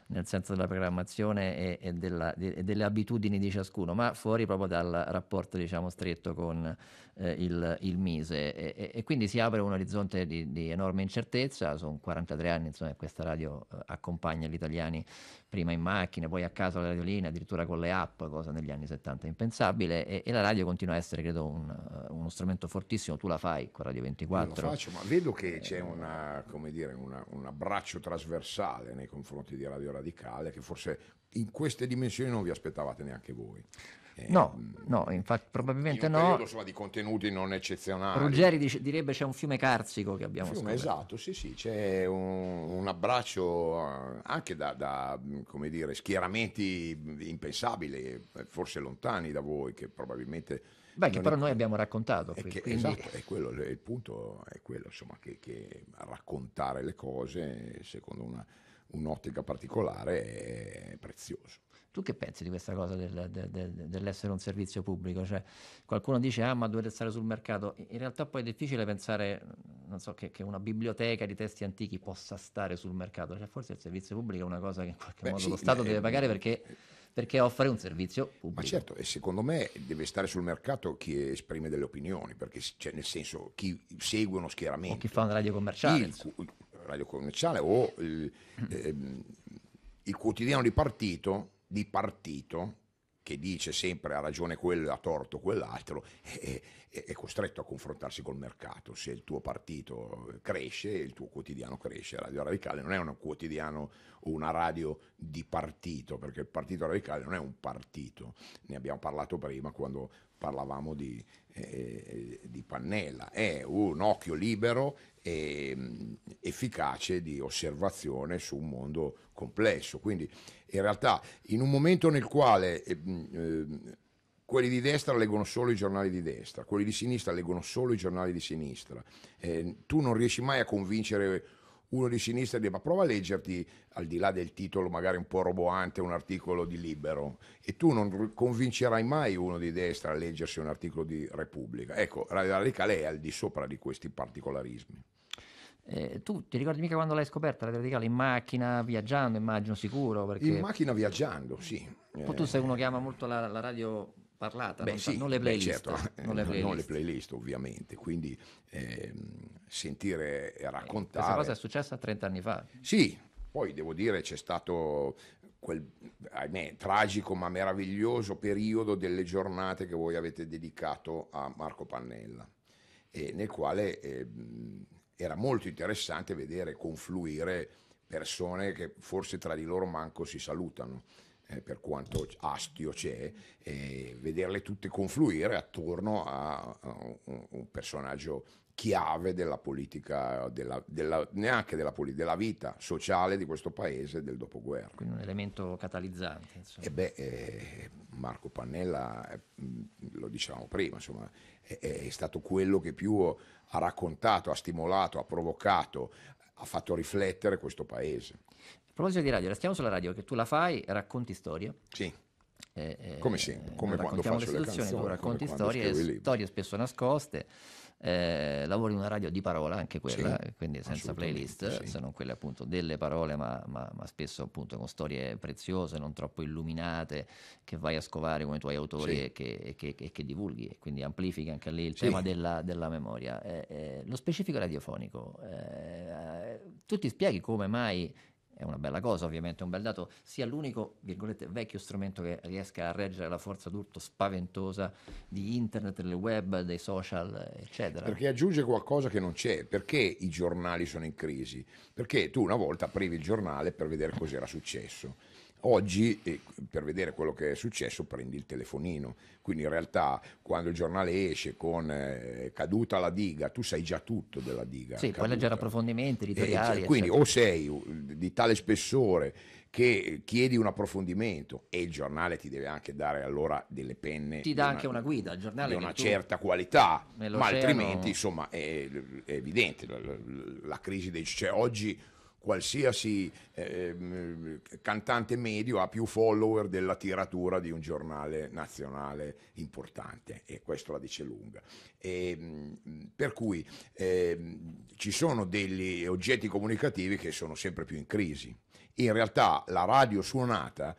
nel senso della programmazione e, e, della, e delle abitudini di ciascuno, ma fuori proprio dal rapporto diciamo, stretto con eh, il, il, Mise. E, e, quindi si apre un orizzonte di, di, enorme incertezza, sono 43 anni insomma, questa radio eh, accompagna gli italiani prima in macchina, poi a casa la radiolina, addirittura con le app, cosa negli anni 70 impensabile, e, la radio continua a essere credo un, eh, uno strumento fortissimo, tu la fai con Radio 24. Io lo faccio, ma vedo che c'è eh, un una, dire, una, un abbraccio trasversale nei confronti di Radio Radicale che forse in queste dimensioni non vi aspettavate neanche voi. Eh, no, mm. no, infatti probabilmente in un no. insomma, di contenuti non eccezionali. Ruggeri dice, direbbe c'è un fiume carsico che abbiamo fiume, scoperto. Esatto, sì, sì, c'è un, un abbraccio eh, anche da, da mm, dire, schieramenti impensabili, eh, forse lontani da voi, che probabilmente Beh, che però è, noi abbiamo raccontato. È che, quindi... Esatto, è quello, il punto è quello, insomma, che, che raccontare le cose secondo una, un'ottica particolare è prezioso. Tu che pensi di questa cosa del, del, del, dell'essere un servizio pubblico? Cioè, qualcuno dice ah ma dovete stare sul mercato, in realtà poi è difficile pensare so, che, che, una biblioteca di testi antichi possa stare sul mercato, cioè, forse il servizio pubblico è una cosa che in qualche Beh, modo sì, lo Stato eh, deve pagare perché perché offre un servizio pubblico. Ma certo, e secondo me deve stare sul mercato chi esprime delle opinioni, perché cioè, nel senso chi segue uno schieramento. O chi fa una radio commerciale. Il, il radio commerciale o il, eh, il quotidiano di partito, di partito che dice sempre ha ragione quello e ha torto quell'altro, è, è, costretto a confrontarsi col mercato. Se il tuo partito cresce, il tuo quotidiano cresce. Radio Radicale non è un quotidiano una radio di partito, perché il Partito Radicale non è un partito. Ne abbiamo parlato prima quando parlavamo di, eh, eh, di Pannella, è un occhio libero e mh, mm, efficace di osservazione su un mondo complesso. Quindi in realtà in un momento nel quale... Eh, mh, mm, eh, quelli di destra leggono solo i giornali di destra, quelli di sinistra leggono solo i giornali di sinistra. Eh, tu non riesci mai a convincere uno di sinistra dice ma prova a leggerti al di là del titolo magari un po' roboante un articolo di Libero e tu non convincerai mai uno di destra a leggersi un articolo di Repubblica. Ecco, Radio Radicale è al di sopra di questi particolarismi. Eh, tu ti ricordi mica quando l'hai scoperta la radicale? In macchina, viaggiando, immagino sicuro. Perché... In macchina viaggiando, sì. Poi tu sei eh. uno che ama molto la, la radio parlata, Beh, non, sì, non, le playlist. Beh, certo. non, le playlist. non le playlist ovviamente, quindi ehm, sentire e raccontare. Questa cosa è successa 30 anni fa. Sì, poi devo dire c'è stato quel ahimè, tragico ma meraviglioso periodo delle giornate che voi avete dedicato a Marco Pannella, eh, nel quale eh, era molto interessante vedere confluire persone che forse tra di loro manco si salutano eh, per quanto astio c'è, eh, vederle tutte confluire attorno a, a un, un, personaggio chiave della politica, della, della, neanche della, della, vita sociale di questo paese del dopoguerra. Quindi un elemento catalizzante. Insomma. E beh, eh, Marco Pannella, eh, lo diciamo prima, insomma, è, è stato quello che più ha raccontato, ha stimolato, ha provocato, ha fatto riflettere questo paese proposito di radio, restiamo sulla radio, che tu la fai, racconti storie. Sì. Eh, eh come sempre, come quando faccio le canzoni, tu racconti storie, storie spesso nascoste. Eh, lavori in una radio di parola, anche quella, sì, quindi senza playlist, sì. se non quelle appunto delle parole, ma, ma, ma, spesso appunto con storie preziose, non troppo illuminate, che vai a scovare con i tuoi autori sì. e, che, e, che, e, che, divulghi, e quindi amplifichi anche lì il tema della, della memoria. Eh, eh, lo specifico radiofonico, eh, eh, tu ti spieghi come mai è una bella cosa ovviamente, un bel dato, sia l'unico, virgolette, vecchio strumento che riesca a reggere la forza d'urto spaventosa di internet, del web, dei social, eccetera. Perché aggiunge qualcosa che non c'è, perché i giornali sono in crisi? Perché tu una volta aprivi il giornale per vedere cos'era successo Oggi, per vedere quello che è successo, prendi il telefonino. Quindi in realtà quando il giornale esce con eh, caduta la diga, tu sai già tutto della diga. Sì, caduta. puoi leggere approfondimenti, eh, editoriali. Eh, quindi eccetera. o sei di tale spessore che chiedi un approfondimento e il giornale ti deve anche dare allora delle penne. Ti dà una, anche una guida, il giornale. Di una certa qualità, ma altrimenti insomma è, è evidente la, la, la crisi dei... Cioè oggi qualsiasi eh, cantante medio ha più follower della tiratura di un giornale nazionale importante e questo la dice lunga. E, ehm, per cui eh, ci sono degli oggetti comunicativi che sono sempre più in crisi. In realtà la radio suonata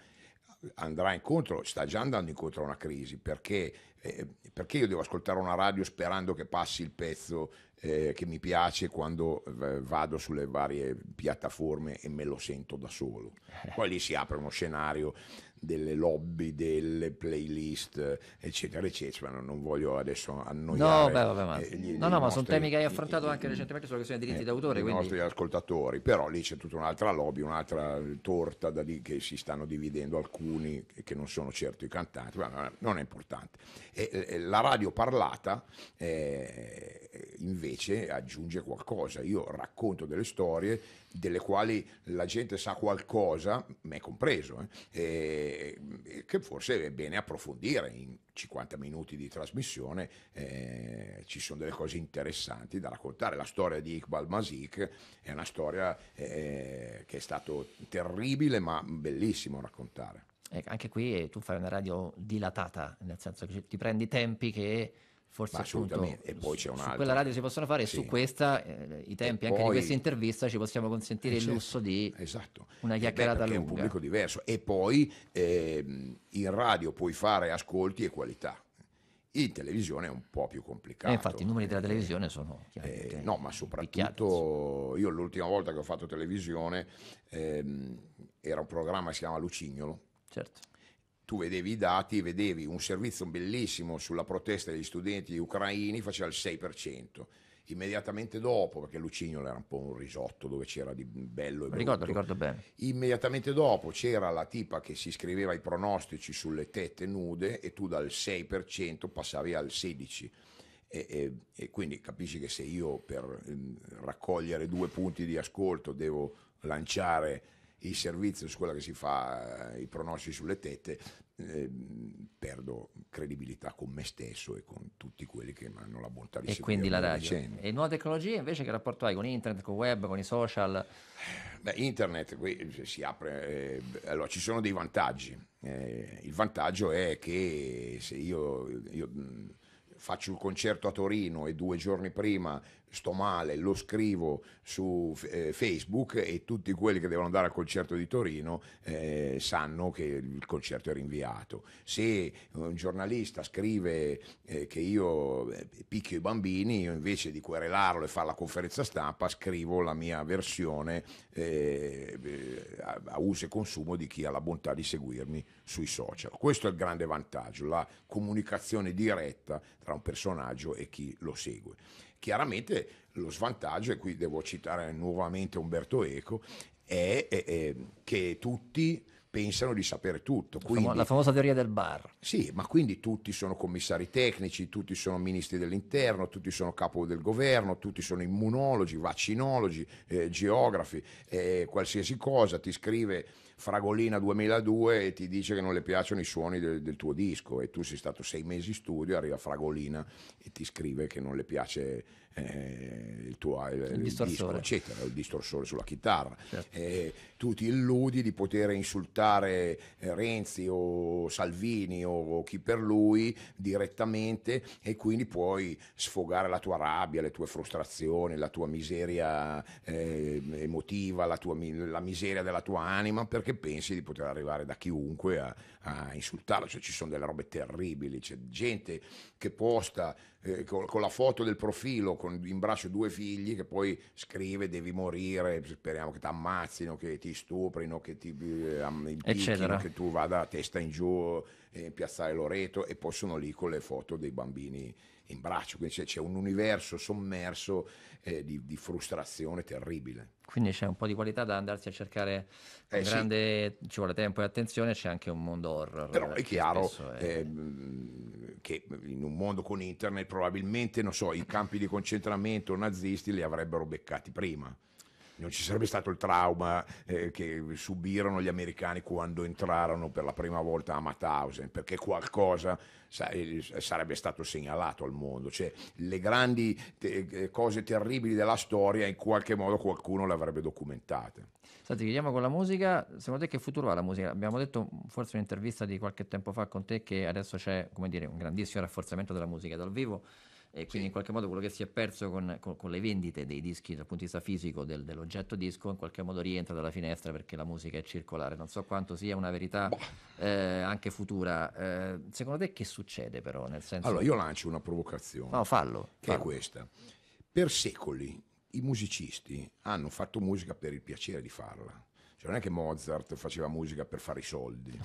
andrà incontro, sta già andando incontro a una crisi perché, eh, perché io devo ascoltare una radio sperando che passi il pezzo eh, che mi piace quando eh, vado sulle varie piattaforme e me lo sento da solo. Poi lì si apre uno scenario delle lobby, delle playlist, eccetera, eccetera. Non, non voglio adesso annoiare. No, beh, vabbè, ma... Eh, gli, no, no, nostri, ma sono temi che hai affrontato i, anche recentemente sulla questione dei diritti eh, d'autore. I quindi... nostri ascoltatori, però lì c'è tutta un'altra lobby, un'altra torta da lì che si stanno dividendo alcuni che non sono certo i cantanti, ma non è importante. E, e la radio parlata eh, invece aggiunge qualcosa. Io racconto delle storie delle quali la gente sa qualcosa, me compreso, eh, eh, che forse è bene approfondire in 50 minuti di trasmissione, eh, ci sono delle cose interessanti da raccontare. La storia di Iqbal Masik è una storia eh, che è stato terribile ma bellissimo raccontare. anche qui tu fai una radio dilatata, nel senso che ti prendi tempi che forse appunto, e poi c'è un'altra. Su quella radio si possono fare sì. e su questa eh, i tempi e anche poi, di questa intervista ci possiamo consentire esatto, il lusso di esatto. una eh, chiacchierata beh, lunga. è un pubblico diverso e poi eh, in radio puoi fare ascolti e qualità. In televisione è un po' più complicato. Eh, infatti i numeri della eh, televisione sono eh, chiari. no, ma soprattutto io l'ultima volta che ho fatto televisione ehm, era un programma che si chiama Lucignolo. Certo tu vedevi i dati, vedevi un servizio bellissimo sulla protesta degli studenti ucraini, faceva il 6%. Immediatamente dopo, perché Lucignolo era un po' un risotto dove c'era di bello e brutto. Ricordo, ricordo bene. Immediatamente dopo c'era la tipa che si scriveva i pronostici sulle tette nude e tu dal 6% passavi al 16%. E, e, e quindi capisci che se io per ehm, raccogliere due punti di ascolto devo lanciare i servizi su quella che si fa, eh, i pronossi sulle tette, eh, perdo credibilità con me stesso e con tutti quelli che mi hanno la bontà di e quindi la radio e nuove tecnologie invece che rapporto hai con internet con web con i social Beh, internet qui eh, si apre eh, allora ci sono dei vantaggi eh, il vantaggio è che se io, io mm, faccio il concerto a Torino e due giorni prima sto male, lo scrivo su eh, Facebook e tutti quelli che devono andare al concerto di Torino eh, sanno che il concerto è rinviato. Se un giornalista scrive eh, che io eh, picchio i bambini, io invece di querelarlo e fare la conferenza stampa scrivo la mia versione eh, eh, a uso e consumo di chi ha la bontà di seguirmi sui social. Questo è il grande vantaggio, la comunicazione diretta tra un personaggio e chi lo segue. Chiaramente lo svantaggio, e qui devo citare nuovamente Umberto Eco, è, è, è che tutti pensano di sapere tutto. Quindi, la famosa teoria del bar. Sì, ma quindi tutti sono commissari tecnici, tutti sono ministri dell'interno, tutti sono capo del governo, tutti sono immunologi, vaccinologi, eh, geografi, eh, qualsiasi cosa, ti scrive Fragolina 2002 e ti dice che non le piacciono i suoni del, del tuo disco e tu sei stato sei mesi in studio, arriva Fragolina e ti scrive che non le piace eh, il tuo il, il disco, eccetera, il distorsore sulla chitarra. Certo. Eh, tu ti illudi di poter insultare eh, Renzi o Salvini o, o chi per lui direttamente e quindi puoi sfogare la tua rabbia, le tue frustrazioni, la tua miseria eh, emotiva, la, tua, la, miseria della tua anima perché pensi di poter arrivare da chiunque a, a insultarlo. Cioè, ci sono delle robe terribili, c'è gente che posta eh, con, con, la foto del profilo, con in braccio due figli che poi scrive devi morire, speriamo che ti ammazzino, che ti stuprino, che ti eh, picchino, che tu vada a testa in giù eh, in piazzale Loreto e poi sono lì con le foto dei bambini in braccio, quindi c'è, un universo sommerso eh, di, di, frustrazione terribile. Quindi c'è un po' di qualità da andarsi a cercare eh, grande, sì. ci vuole tempo e attenzione, c'è anche un mondo horror. Però è chiaro è... Eh, che in un mondo con internet probabilmente, non so, i campi di concentramento nazisti li avrebbero beccati prima non ci sarebbe stato il trauma eh, che subirono gli americani quando entrarono per la prima volta a Mauthausen, perché qualcosa eh, sarebbe stato segnalato al mondo. Cioè, le grandi te- eh, cose terribili della storia in qualche modo qualcuno le avrebbe documentate. Senti, chiudiamo con la musica. Secondo te che futuro ha la musica? Abbiamo detto forse un'intervista di qualche tempo fa con te che adesso c'è, come dire, un grandissimo rafforzamento della musica dal vivo e quindi sì. in qualche modo quello che si è perso con, con, con, le vendite dei dischi dal punto di vista fisico del, dell'oggetto disco in qualche modo rientra dalla finestra perché la musica è circolare. Non so quanto sia una verità eh, anche futura. Eh, secondo te che succede però? Nel senso allora io lancio una provocazione. No, fallo. Che fallo. è questa. Per secoli i musicisti hanno fatto musica per il piacere di farla. Cioè non è che Mozart faceva musica per fare i soldi,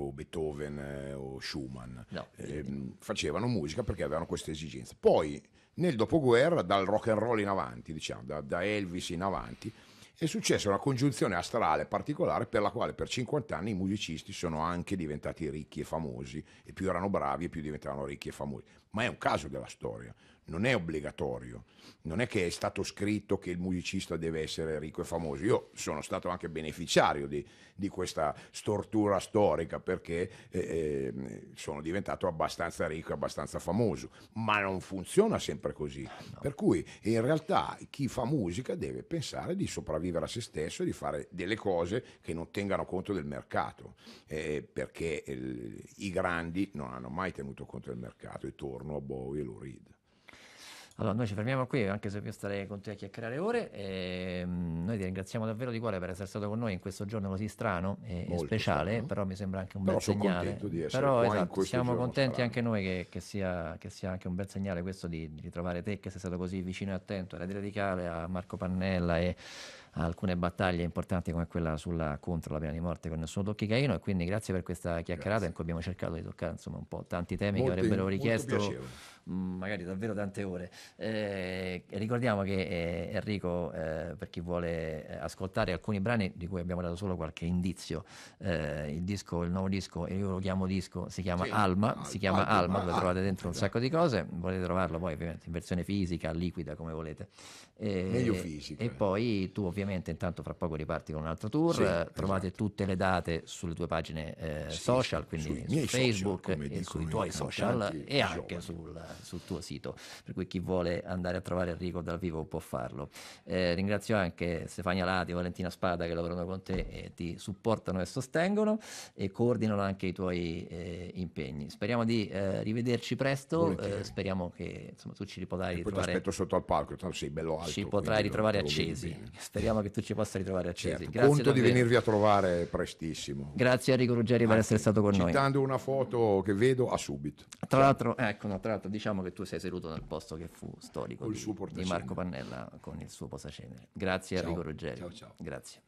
o Beethoven eh, o Schumann. No. Eh, facevano musica perché avevano questa esigenza. Poi nel dopoguerra, dal rock and roll in avanti, diciamo, da, da Elvis in avanti, è successa una congiunzione astrale particolare per la quale per 50 anni i musicisti sono anche diventati ricchi e famosi e più erano bravi e più diventavano ricchi e famosi. Ma è un caso della storia non è obbligatorio, non è che è stato scritto che il musicista deve essere ricco e famoso. Io sono stato anche beneficiario di, di questa stortura storica perché eh, eh, sono diventato abbastanza ricco e abbastanza famoso, ma non funziona sempre così. No. Per cui in realtà chi fa musica deve pensare di sopravvivere a se stesso e di fare delle cose che non tengano conto del mercato, eh, perché il, eh, i grandi non hanno mai tenuto conto del mercato e torno a Bowie e Lou Reed. Allora, noi ci fermiamo qui, anche se io starei con te a chiacchierare ore. E, ehm, mh, noi ti ringraziamo davvero di cuore per essere stato con noi in questo giorno così strano e, e speciale, strano. però mi sembra anche un però bel segnale. Però esatto, siamo contenti saranno. anche noi che, che, sia, che, sia, anche un bel segnale questo di, di ritrovare te, che sei stato così vicino e attento a Radio Radicale, a Marco Pannella e a alcune battaglie importanti come quella sulla, contro la pena di morte con nessuno tocchi Caino e quindi grazie per questa chiacchierata grazie. in cui abbiamo cercato di toccare insomma, un po' tanti temi Molti, che avrebbero richiesto Mm, magari davvero tante ore. Eh, ricordiamo che eh, Enrico, eh, per chi vuole eh, ascoltare alcuni brani di cui abbiamo dato solo qualche indizio, eh, il disco, il nuovo disco, io lo chiamo disco, si chiama sì, Alma, ah, si chiama Alma, dove trovate dentro un esatto. sacco di cose, volete trovarlo poi ovviamente in versione fisica, liquida come volete. Eh, Meglio fisica. E poi tu ovviamente intanto fra poco riparti con un altro tour, sì, esatto. trovate esatto. tutte le date sulle tue pagine sì, social, quindi su Facebook social, e sui tuoi social e anche sul sul tuo sito, per cui chi vuole andare a trovare Enrico dal vivo può farlo. Eh, ringrazio anche Stefania Lati e Valentina Spada che lavorano con te e ti supportano e sostengono e coordinano anche i tuoi eh, impegni. Speriamo di eh, rivederci presto, eh, speriamo che insomma, tu ci ripotrai ritrovare... Poi ti aspetto sotto al palco, sei bello alto. Ci potrai ritrovare accesi, speriamo che tu ci possa ritrovare accesi. Certo. Grazie Conto davvero. di venirvi a trovare prestissimo. Grazie Enrico Ruggeri Anzi, per essere stato con citando noi. Citando una foto che vedo a subito. Tra l'altro, ecco, no, tra l'altro, diciamo diciamo che tu sei seduto nel posto che fu storico di, di, Marco Pannella con il suo posacenere. Grazie ciao, Enrico Ruggeri. Ciao, ciao. Grazie.